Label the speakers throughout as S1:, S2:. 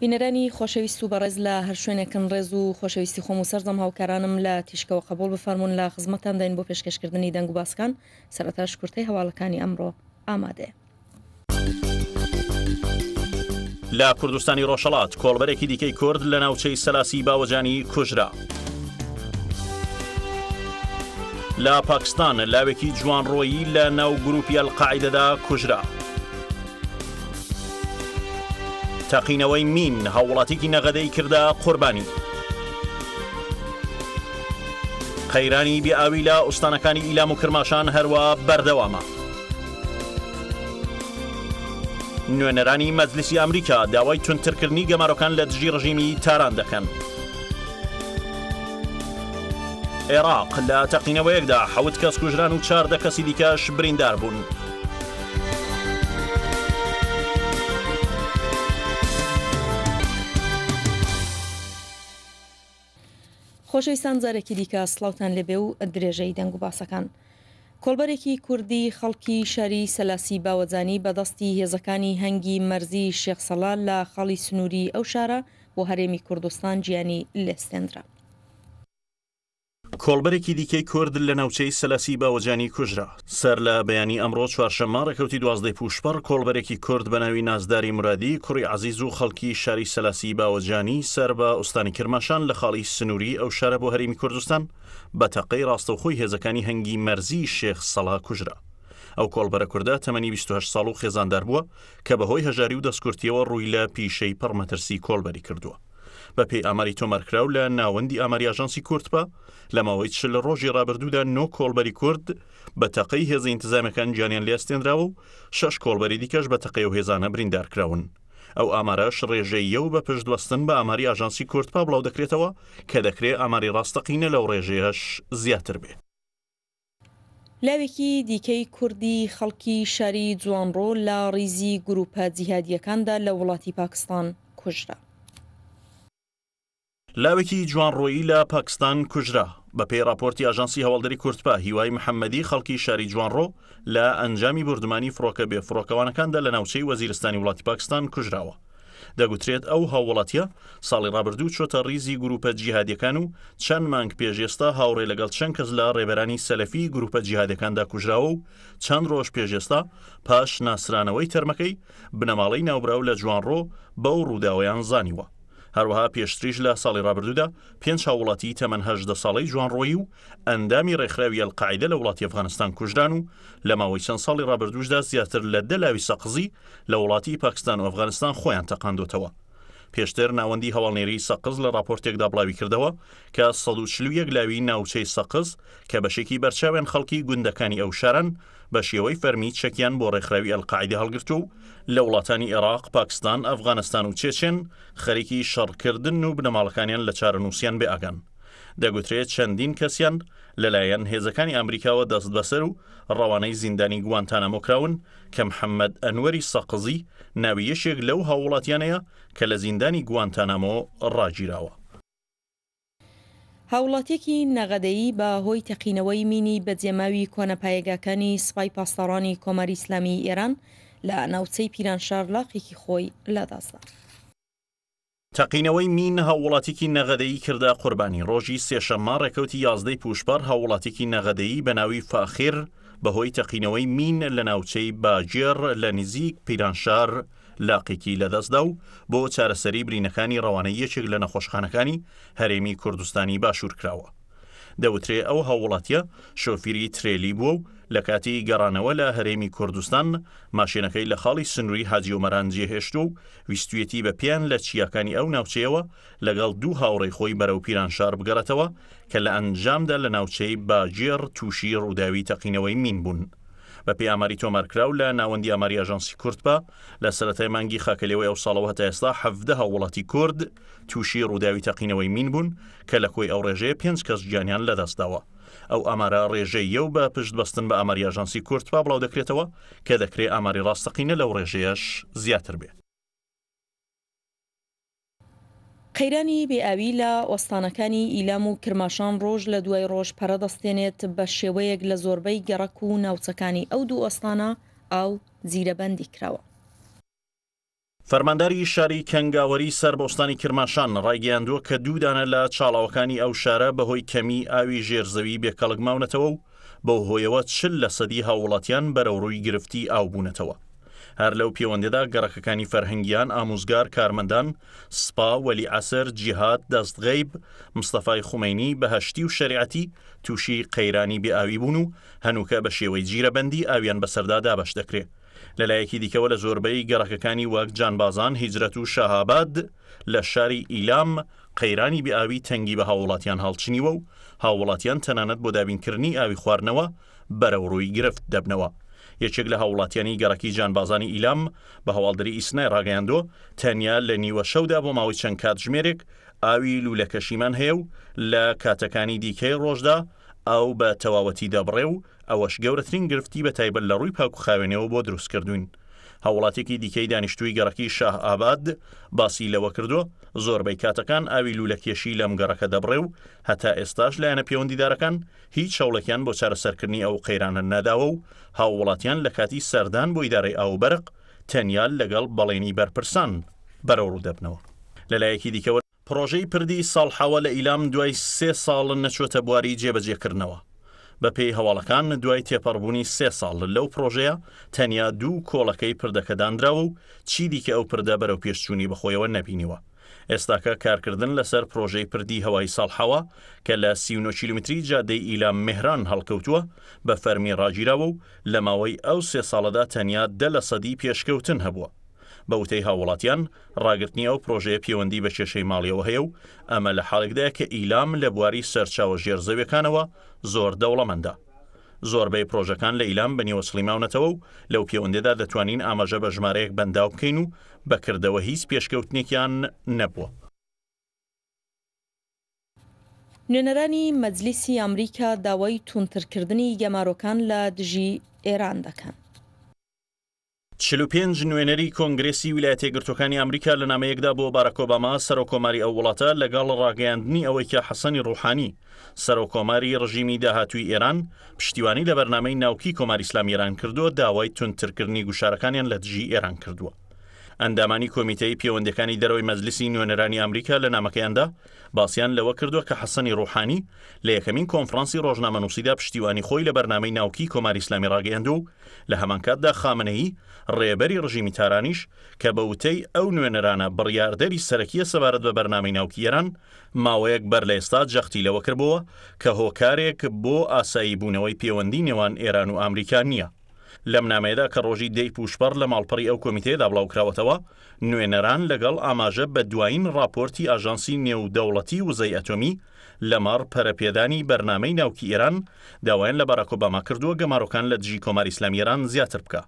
S1: بینەرانی خۆشەویست و بەڕێز لە هەر شوێنێکن ڕێز و خۆشەویستی خۆم و سەردەم هاوکارانم لە تیشکەوە قبول بفەرمونون لە خزمەتان داین بۆ پێشکەشکردنی دەنگ و باسکان سەرەتا شکورتەی هەواڵەکانی ئەمڕۆ ئامادە.
S2: لە کوردستانی ڕۆژەڵات کۆڵبەرێکی دیکەی کورد لە ناوچەی سەلاسی باوەجانی کوژرا. لە پاکستان لاوێکی جوان ڕۆیی لە ناو گروپی القاعدەدا کوژرا. تەقینەوەی مین هەوڵاتێکی نەغەدەی کردا قوربانی. قەیرانی بیاوی لە ئوستانەکانی ئیلام و کرماشان هەروە بەردەوامە. نوێنەرانی مەزلیسی ئەمریکا داوای تونترکردنی گەمارۆکان لە دژی ڕژیمی تاران دەکەن. عێراق لە تەقینەوەیەکدا حەوت کەس کوژران و چاردە کەسی دیکەش بریندار بوون.
S1: خۆشەویستان جارێکی دیکە سلااوان لەبێ و درێژەی دەنگ و باسەکان. کۆلبەرێکی کوردی خەڵکی شاری سەلاسی باوەزانی بەدەستی هێزەکانی هەنگی مەرزی شێخسەڵان لە خەڵی سنووری ئەو شارە بۆ هەرێمی کوردستان گیانی لێستێنرا.
S2: کۆڵبەرێکی دیکەی کورد لە ناوچەی سەلاسی باوەجانی کوژرا سەر لە بەیانی ئەمڕۆ چوارشەمە ڕێکەوتی دوازدەی پوشپەر کۆڵبەرێکی کورد بە ناوی نازداری مرادی کوڕی عزیز و خەڵکی شاری سەلاسی باوەجانی سەر بە ئوستانی کرماشان لە خاڵی سنووری ئەو شارە بۆ هەرمی کوردستان بە تەقەی ڕاستەوخۆی هێزەکانی هەنگی مەرزی شێخ سەلا کوژرا ئەو کۆڵبەرە کووردە تەمەنی 28 ساڵ و خێزاندار بووە کە بەهۆی هەژاری و دەستکورتیەوە ڕووی لە پیشەی پڕمەترسی کۆڵبەری کردووە بە پێی ئاماری تۆمەرکراو لە ناوەندی ئاماریاژانسی کورتپە لە ماوەی چل ڕۆژی ڕابردوودا نۆ کۆلبەری کورد بە تەقەی هێز ئینتزامەکان گیانیان لێستێنراوە و شەش کۆلبەری دیکەش بە تەقەی و هێزانە بریندارکراون. ئەو ئامارەش ڕێژەیە و بە پشتوەستن بە ئاماری ئاژانسی کورتپا بڵاو دەکرێتەوە کە دەکرێت ئاماری ڕاستەقینە لەو ڕێژەیەش زیاتر بێت.
S1: لاوێکی دیکەی کوردی خەڵکی شاری جوانڕۆ لە ڕیزی گروپە جیهادیەکاندا لە وڵاتی پاکستان کوژرا.
S2: لاوێکی جوانڕۆیی لە پاکستان کوژرا بە پێی راپۆرتی ئاژانسی هەواڵدەری کورتپا هیوای محەممەدی خەڵکی شاری جوانڕۆ لە ئەنجامی بردمانی فڕۆکە بێفرۆکەوانەکاندا لە ناوچەی وەزیرستانی وڵاتی پاکستان کوژراوە دەگوترێت ئەو هاوڵاتیە ساڵی ڕابردوو چۆتە ریزی گروپە جیهادەکان و چەند مانگ پێشێستا هاوڕێ لەگەڵ چەند کەس لە ڕێبەرانی سەلەفی گروپە جیهادەکاندا کوژراوە و چەند ڕۆژ پێشێستا پاش ناسرانەوەی تەرمەکەی بنەماڵەی ناوبراو لە جوانڕۆ بەو ڕووداوەیان زانیوە هەروەها پێشتریش لە ساڵی ڕابردوودا پێنج هاوڵاتی تەمەهدە ساڵی جوانڕۆی و ئەندامی ڕێکخراوی ئەلقاعدە لە وڵاتی ئەفغانستان کوژدان و لە ماوەی چەند ساڵی ڕابردوشدا زیاتر لە دەلاوی سەقزی لە وڵاتی پاکستان و ئەفغانستان خۆیان تەقاندوتەوە پێشتر ناوەندی هەواڵنێری سەقز لە راپۆرتێکدا بڵاوی کردەوە کە 1940 لاوی ناوچەی سەقز کە بەشێکی بەرچاوێن خەڵکی گوندەکانی ئەو شارن بە شێوەی فەرمی چەکیان بۆ ڕێکخراوی ئەلقاعدی هەڵگرت و لە وڵاتانی عێراق پاکستان ئەفغانستان و چێچێن خەرێکی شەڕکردن و بنەماڵەکانیان لە چارە نووسیان بێ ئاگەن. دەگوترێت چەندین کەسیان لەلایەن هێزەکانی ئەمریکاوە دەست بەسەر و ڕەوانەی زیندانی گوانتانەمۆکراون کە محەممەد ئەنوەری سەقزی ناوی یەشێک لەو هاوڵاتیانەیە کە لە زیندانی گوانتانامۆ ڕاگیراوە.
S1: هاوڵاتێکی نەغەدەیی بە هۆی تەقینەوەی مینی بەجێماوی کۆنەپایەگاکانی سوپای پاسدارانی کۆماری ئیسلامی ئێران لە ناوچەی پیرانشار لاقێکی خۆی لاداسە.
S2: تەقینەوەی مین هەوڵاتێکی نەغەدەی کردا قوربانی ڕۆژی سێشەمە ڕێکەوتی یازدەی پوشپار هەوڵاتێکی نەغەدەی بە ناوی فاخیر بەهۆی تەقینەوەی مین لە ناوچەی باجێر لە نزیک پیرانشار لاقیکی لەدەستدا و بۆ چارەسەری برینەکانی ڕەوانە یەکێک لە نەخۆشخانەکانی هەرێمی کوردستانی باشوور کراوە. دەوترێ ئەو هەوڵاتیە شۆفری ترێلی بووە و لە کاتی گەڕانەوە لە هەرێمی کوردستان ماشێنەکەی لە خاڵی سنووری حاجی و مەرانجیێ هێشت و ویستویەتی بە پیان لە چیاکانی ئەو ناوچەیەوە لەگەڵ دوو هاوڕێی خۆی بەرەو پیرانشار بگەڕێتەوە کە لە ئەنجامدا لە ناوچەی باجێر تووشی ڕووداوی تەقینەوەی مین بوون. بە پێی ئاماری تۆمارکرااو لە ناوەندی ئاماری ئاژانسی کورت بە لە سەتای مانگی خاکەلەوەی ئەو ساڵەوە هەتا ئێستا هەفدە هەوڵەتی کورد تووشی ڕووداوی تەقینەوەی مین بوون کە لە کۆی ئەو ڕێژەیە پێنج کەس گیانیان لەدەستداوە. ئەو ئامارە ڕێژەی یو بە پشت بەستن بە ئاماری ئاژانسی کورت با بڵاو دەکرێتەوە کە دەکرێت ئاماری ڕاستەقینە لەو ڕێژەیەش زیاتر بێت.
S1: قەیرانی بێئوی لە وەستانەکانی ئیلام و کرماشان ڕۆژ لە دوای ڕۆژ پەرەدەستێنێت بە شێوەیەک لە زۆربەی گەڕک و ناوچەکانی ئەو دوو ئەستانە ئاو زیرەبەندی کراوە.
S2: فەرمانداری شاری کەنگاوەری سەربۆستانی کرماشان ڕایگەیاندووە کە دوودانە لە چاڵاوەکانی ئەو شارە بەهۆی کەمی ئاوی ژێرزەوی بێکەڵک ماونەتەوە و بەو هۆیەوە چل لە سەدی هاوڵاتیان بەرەوڕووی گرفتی ئاوبوونەتەوە. هەر لەو پەیوەندێدا گەڕەکەەکانی فەرهنگیان ئاموزگار کارمەندان سپا وەلی ئاسەر جیهات دەستغیب مستەفای خومینی بەهشتی و شریعەتی تووشی قەیرانی بێئاوی بوون و هەنووکە بە شێوەی جیرەبندی ئاویان بەسەردا دابش دەکرێت لەلایەکی دیکەوە لە زۆربەی گەڕەکەەکانی وەک جانبازان هیجرەت و شەهاباد لە شاری ئیلام قەیرانی بێئاوی تەنگی بە هاوڵاتیان هاڵچنیوە و هاوڵاتیان تەنانەت بۆ دابینکردنی ئاوی خواردنەوە بەرەوڕووی گرفت دەبنەوە. یەکێک لە هاوڵاتیانی گەڕکی جانبازانی ئیلام بە هەواڵدری ئیسنای ڕاگەیاندۆ تەنیا لە نیوە شەودا بۆ ماوەی چەند کات ژمێرێک ئاوی لولەکەشیمان هەیە و لە کاتەکانی دیکەی ڕۆژدا ئەو بە تەواوەتی دەبڕێ و ئەوەش گەورەترین گرفتی بە تایبەت لە ڕووی پاکوخاوێنەوە بۆ دروستکردوین. هەوڵاتێکی دیکەی دانیشتووی گەڕەکی شاه ئاباد باسی لەوە کردو زۆربەی کاتەکان ئاوی لولەکێشی لەم گەڕەکە دەبڕێ و هەتا ئێستاش لایەنە پەیوەندیدارەکان هیچ شەڵەکیان بۆ چارەسەرکردنی ئەو قەیرانە ناداوە و هاوڵاتیان لە کاتی سەردان بۆ ئیدارەی ئاوبرق تەنیال لەگەڵ بەڵێنی بەرپرسان بەرەو ڕوو دەبنەوە لەلایەکی دیکەوە پرۆژەی پردی ساڵحاوە لە ئیلام دوای سێ ساڵن نەچوەتە بواری جێبەجێکردنەوە بە پێی هەواڵەکان دوای تێپەڕبوونی سێ ساڵ لەو پرۆژەیە تەنیا دوو کۆڵەکەی پردەکەدانراوە و چی دیکە ئەو پردە بەرەو پێشچوونی بەخۆیەوە نەبینیوە. ئێستاکە کارکردن لەسەر پرۆژەی پردی هەوای ساڵحەوە کە لە سی کیلومتری جادەی ئیلا مهران هەڵکەوتووە بە فەرمی ڕاگیرەوە و لە ماوەی ئەو سێ ساڵەدا تەنیا دە لە سەدی پێشکەوتن هەبووە. بە وتەی هاوڵاتیان ڕاگررتنی ئەو پرۆژەیە پەیوەندی بە کێشەی ماڵیەوە هەیە و ئەمە لە حالێکداە کە ئیلام لە بواری سەرچاوە ژێرزەوەکانەوە زۆر دەوڵەمەدا. زۆربەی پرۆژەکان لە ئیلام بنیوە سلیماونەتەوە و لەو پەیوەندێدا دەتوانین ئاماژە بە ژمارەیەک بەنداو بکەین و بەکردەوە هیچ پێشکەوتنێکیان نەبووە.
S1: نوێنەرانی مەجلیسی ئەمریکا داوای تونترکردنی گەمارۆکان لە دژی ئێران دەکەن.
S2: چلو پێنج نوێنەری کۆنگرسی ویلای تێگرتوەکانی ئەمریکا لە نامەیەکدا بۆ باراکۆباما سەرۆکۆماری ئەو وڵاتە لەگەڵ ڕاگەاندنی ئەوەی کە حەسەنی ڕوحانی سەرۆکۆماری ڕژیمی داهاتووی ئێران پشتیوانی لە بەرنمەی ناوکی کۆماری ئسلامیێران کردووە داوای تونترکردنی گوشارەکانیان لە دژی ئێران کردووە. ئەندامانی کۆمیتەی پەیوەندەکانی دەرەوەی مەجلسی نوێنەرانی ئەمریکا لە نامەکەیاندا باسییان لەوە کردووە کە حەسەنی ڕوحانی لە یەکەمین کۆنفرانسی ڕۆژنامە نووسیدا پشتیوانی خۆی لە بەرنامەی ناوکی کۆماری ئسلامی ڕاگەیاند و لە هەمانکاتدا خامنەی ڕێبەری ڕژیمی تارانیش کە بە وتەی ئەو نوێنەرانە بڕیاردەری سەرەکیە سەبارەت بە بەرنامەی ناوکیێران ماوەیەک بەر لە ئێستا جەختی لەوە کردبووە کە هۆکارێک بۆ ئاسایی بوونەوەی پەیوەندی نێوان ئێران و ئامریکا نییە. لەم نامەیەدا کە ڕۆژی دەی پوشپەر لە ماڵپەڕی ئەو کۆمیتێدا بڵاوکراوەتەوە نوێنەران لەگەڵ ئاماژە بە دوایین راپۆرتی ئاژانسی نێودەوڵەتی وزەی ئەتۆمی لەمار پەرەپێدانی بەرنمەی ناوکی ئێران داوایان لە بەراکۆباما کردووە گەماڕۆکان لە دژی کۆماری ئسلامیێران زیاتر بکە.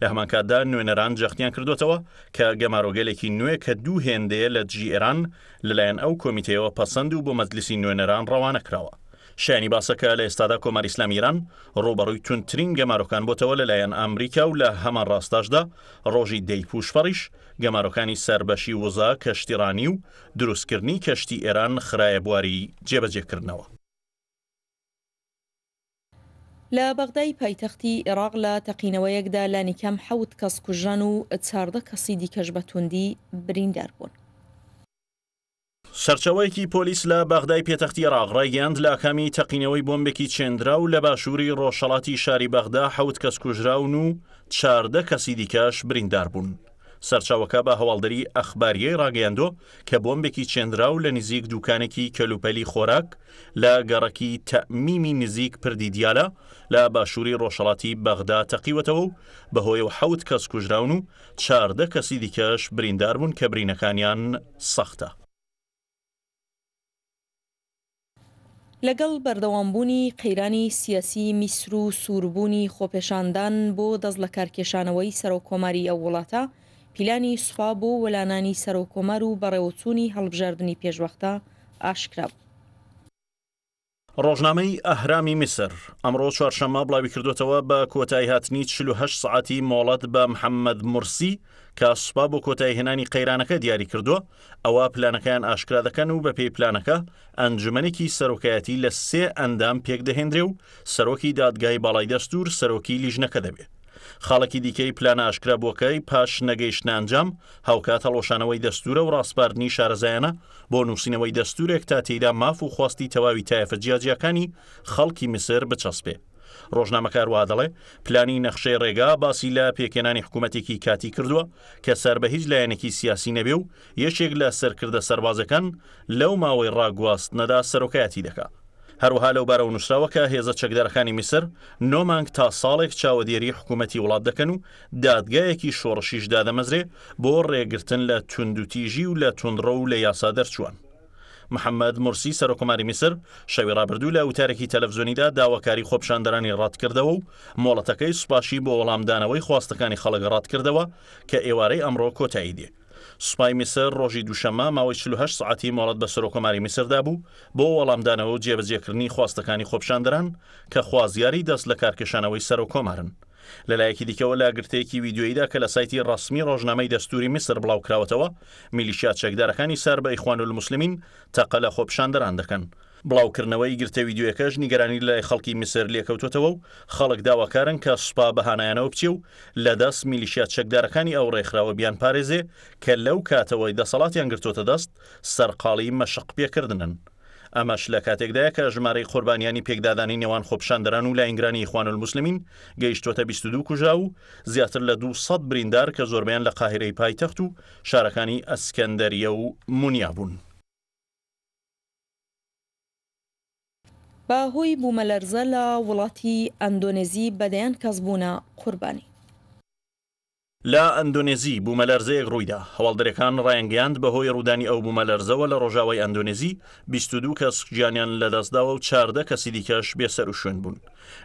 S2: لە هەمانکاتدا نوێنەران جەختیان کردوتەوە کە گەمارۆگەلێکی نوێ کە دوو هێندەیە لە جی ئێران لەلایەن ئەو کۆمیتەوە پەسەند و بۆ مەجلیسی نوێنەران ڕەوانە کراوە. شانی باسەکە لە ئێستادا کۆمار ئسلامیران ڕوبەڕووی تونترین گەمارۆکان بۆتەوە لەلایەن ئەمریکا و لە هەمان ڕاستاشدا ڕۆژی دەیپوش فەڕیش گەمارۆکانی سربەشی وزا کەشتیڕانی و دروستکردنی کەشتی ئێران خراە بواری جێبەجێکردنەوە.
S1: لە بەغدای پایتەختی عێراق لە تەقینەوەیەکدا لانیکەم حەوت کەس کوژان و چاردە کەسی دیکەش بەتوندی بریندار بوون.
S2: سەرچەوەیەکی پۆلیس لە بەغدای پێتەختی عراق ڕێگەاند لاکەمی تەقینەوەی بۆمبێکی چێندرا و لە باشووری ڕۆژەڵاتی شاری بەغدا حەوت کەس کوژراون و چاردە کەسی دیکەش بریندار بوون. سەرچاوەکە بە هەواڵدەری ئەخباریەی ڕاگەیاندۆ کە بۆمبێکی چێندرا و لە نزیک دوکانێکی کەلوپەلی خۆراک لە گەڕەکی تەمیمی نزیک پردی دیالە لە باشووری ڕۆژەڵاتی بەغدا تەقیوەتەوە و بەهۆی و حەوت کەس کوژراون و چاردە کەسی دیکەش بریندار بوون کە برینەکانیان سەختە.
S1: لەگەڵ بەردەوامبوونی قەیرانی سیاسی میسر و سووربوونی خۆپێشاندان بۆ دەست لە کارکێشانەوەی سەرۆکۆماری ئەو وڵاتە پیلانی سوپا بۆ وەلانانی سەرۆکۆمار و بەڕێوەچوونی هەڵبژاردننی پێشوەختە ئاشکرا.
S2: ڕۆژنامەی ئەهرامی میسر ئەمڕۆ چوارشەمە بڵاوی کردوێتەوە بە کۆتایی هاتنی 48 سعاتی مۆڵەت بە محەممەد مرسی کە سوپا بۆ کۆتای هێنانی قەیرانەکە دیاری کردووە ئەوە پلانەکەیان ئاشکرا دەکەن و بە پێی پلانەکە ئەنجمەنێکی سەرۆکایەتی لە سێ ئەندام پێک دەهێنرێ و سەرۆکی دادگای باڵای دەستور سەرۆکی لیژنەکە دەبێت خاڵکی دیکەی پلانە ئاشکرابووەکەی پاش نەگەیشتنانجام هاوکات هەڵۆشانەوەی دەستورە و ڕاستپاردنی شارەزایانە بۆ نووسینەوەی دەستورێک تا تێدا ماف و خواستی تەواوی تایفە جیاجیەکانی خەڵکی مسر بچەسپێت ڕۆژنامەکاروا دەڵێ پلانی نەخشەی ڕێگا باسی لە پێکێنانی حکوومەتێکی کاتی کردووە کە سەر بە هیچ لایەنێکی سیاسی نەبێ و یەکێک لە سەرکردە سەربازەکان لەو ماوەی ڕاگواست نەدا سەرۆکایەتی دکات. هەروها لەو بارە و نووسراوە کە هێزە چەکدارەکانی میسر نۆمانگ تا ساڵێک چاوەدێری حکوومەتتی وڵات دەکەن و دادگایەکی شۆڕشیش دادەمەزرێ بۆ ڕێگرتن لە توندوتیژی و لە تونڕە و لە یاسا دەرچوان. محەممەد مرسی سەرۆکماری میسر شەوی رابرردوو لە وتارێکی تەلەڤزیۆنیدا داواکاری خۆپشاندەرانی ڕاتکردەوە و مۆڵەتەکەی سوپاشی بۆ وەڵامدانەوەی خواستەکانی خەڵک ڕاتکردەوە کە ئێوارەی ئەمڕۆ کۆتایی دێ. سوپای میسر ڕۆژی دووشەمە ماوەی 48 سعاتی مۆڵەت بە سەرۆکۆماری میسردا بوو بۆ وەڵامدانەوە و جێبەجێکردنی خواستەکانی خۆپشاندەران کە خوازیاری دەست لە کارکشانەوەی سەرۆکۆمارن. لەلایەکی دیکەەوە لا گرتەیەکی ویددیویدا کە لە سایتی ڕسمی ڕۆژنامەی دەستوری میسر بڵاوکراوەتەوە میلیشیا چەکدارەکانی سار بە ئیخوان المسلمین تەقە لە خۆپشاندەران دەکەن. بڵاوکردنەوەی گرتە ویددیوەکەش نیگەرانی لای خەڵکی میسر لێکەوتوتەوە و خەڵک داواکارن کە سوپا بەهانایانەوە بچی و لە دەست میلیشیا چەکدارەکانی ئەو ڕێکخراوە بیان پارێزێ کە لەو کاتەوەی دەسەڵاتیان گرتوتە دەست سەرقاڵی مەشق پێکردنن. ئەمەش لە کاتێکدایە کە ژمارەی قوربانیانی پێکدادانی نێوان خۆپشاندەران و لە ئینگرانی خوان المسلمین گەیشتوتە 22 کوژا و زیاتر لە 200 بریندار کە زۆربیان لە قاهرەی پایتەخت و شارەکانی ئەسکەندەریە و مونیا بوون.
S1: باهۆی بوومەلەرزە لە وڵاتی ئەندۆنێزی بەدەیان کەسبوونا قوربانی.
S2: لە ئەندونێزی بوومەلەرزەیەک ڕوویدا هەواڵدرەکان ڕایەنگەیاند بەهۆی ڕوودانی ئەو بوومەلەرزەوە لە ڕۆژاوای ئەندونێزی 22 کەس گیانیان لەدەستداوە و چاردە کەسی دیکەش بێسەر و شوێن بوون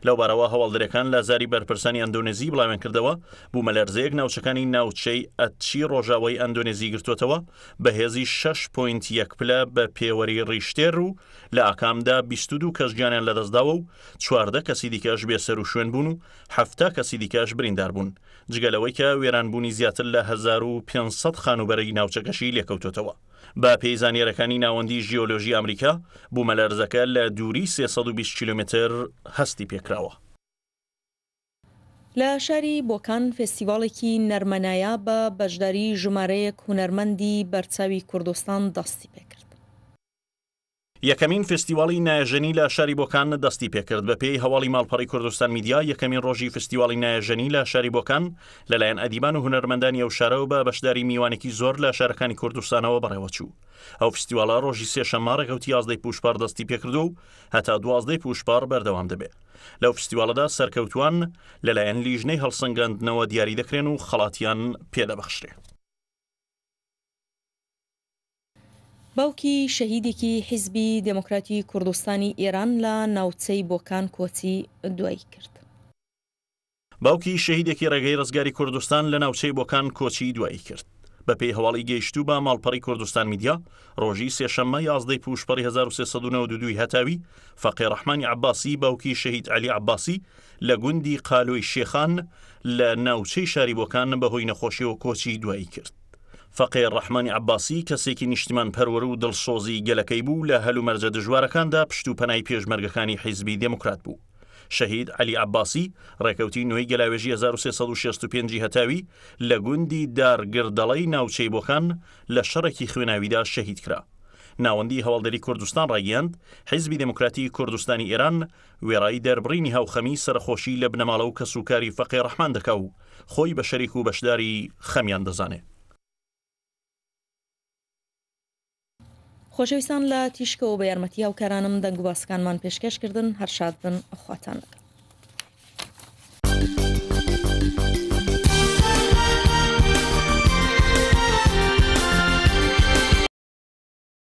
S2: لەو بارەوە هەواڵدرەکان لە زاری بەرپرسانی ئەندونێزی بڵاوێن کردەوە بوومەلەرزەیەک ناوچەکانی ناوچەی ئەتچی ڕۆژاوی ئەندونێزی گرتوتەوە بەهێزی 6.1 پلە بە پێوەری ڕیشتێر و لە ئاکامدا 22 کەسگیانیان لەدەستداوە و چواردە کەسی دیکەش بێسەر و شوێن بوون و هەفتا کەسی دیکەش بریندار بوون جگەلەوەی کە وێرانبوونی زیاتر لە 1500 خانوبەرەی ناوچەکەشی لێکەوتوتەوە. بە پەیزانێرەکانی ناوەندی ژیۆلۆژی ئەمریکا بوومەلەرزەکە لە دووری 320 کیلومتر هەستی پێکراوە.
S1: لە شاری بۆکان فستیڤالێکی نەرمەنایە بە بەشداری ژمارەیەک هوەرمەندی بەرچاوی کوردستان دەستی پێکرد.
S2: یەکەمین فستیوالی نایژەنی لە شاری بۆکان دەستی پێکرد بە پێی هەواڵی ماڵپەڕی کوردستان میدیا یەکەمین ڕۆژی فستیوالی نایژەنی لە شاری بۆکان لەلایەن ئەدیبان و هوەرمەندانی ئەو شارەوە بە بەشداری میوانێکی زۆر لە شارەکانی کوردستانەوە بەڕێوەچوو ئەو فستیوالا ڕۆژی سێشەمارێک و یازدەی پوشپار دەستی پێکرد و هەتا دوازدەی پوشپار بەردەوام دەبێت لەو فستیواڵەدا سەرکەوتوان لەلایەن لیژنەی هەڵسەنگەندنەوە دیاری دەکرێن و خڵاتیان پێدەبەخشرێت.
S1: باوکی شەهیدێکی حیزبی دموکراتی کوردستانی ئێران لە ناوچەی بۆکان کۆچی دوایی کرد.
S2: باوکی شەهیدێکی ڕێگەی ڕزگاری کوردستان لە ناوچەی بۆکان کۆچی دوایی کرد. بە پێی هەواڵی گەیشتوو بە ماڵپەڕی کوردستان میدیا ڕۆژی سێشەممە یازدەی پوشپەری 1992 هەتاوی فەقی ڕحمانی عباسی باوکی شەهید علی عباسی لە گوندی قالۆی شێخان لە ناوچەی شاری بۆکان بەهۆی نەخۆشی و کۆچی دوایی کرد. فەقێ ڕەحمانی عباسی کەسێکی نیشتمان پەروەر و دڵسۆزی گەلەکەی بوو لە هەلو مەرجە دژوارەکاندا پشت و پەنای پێشمەرگەکانی حیزبی دموکرات بوو. شەهید علی عباسی ڕێکەوتی نوێی گەلاوێژی 1365 هەتاوی لە گوندی دارگردەڵی ناوچەی بۆخان لە شەڕێکی خوێناویدا شەهید کرا. ناوەندی هەواڵدەری کوردستان ڕاگەاند حیزبی دموکراتی کوردستانی ئێران وێڕایی دەربڕینی هاوخەمی سەرخۆشی لە بنەماڵە و کەسوکاری فەقی ڕحمان دەکا و خۆی بە شەریک و بەشداری خەمیان دەزانێت.
S1: خۆشەویستان لە تیشکەوە بە یارمەتی ئەو کارانم دەنگوباسکانمان پێشکەشکردن هەرشاد بن خواتانەکە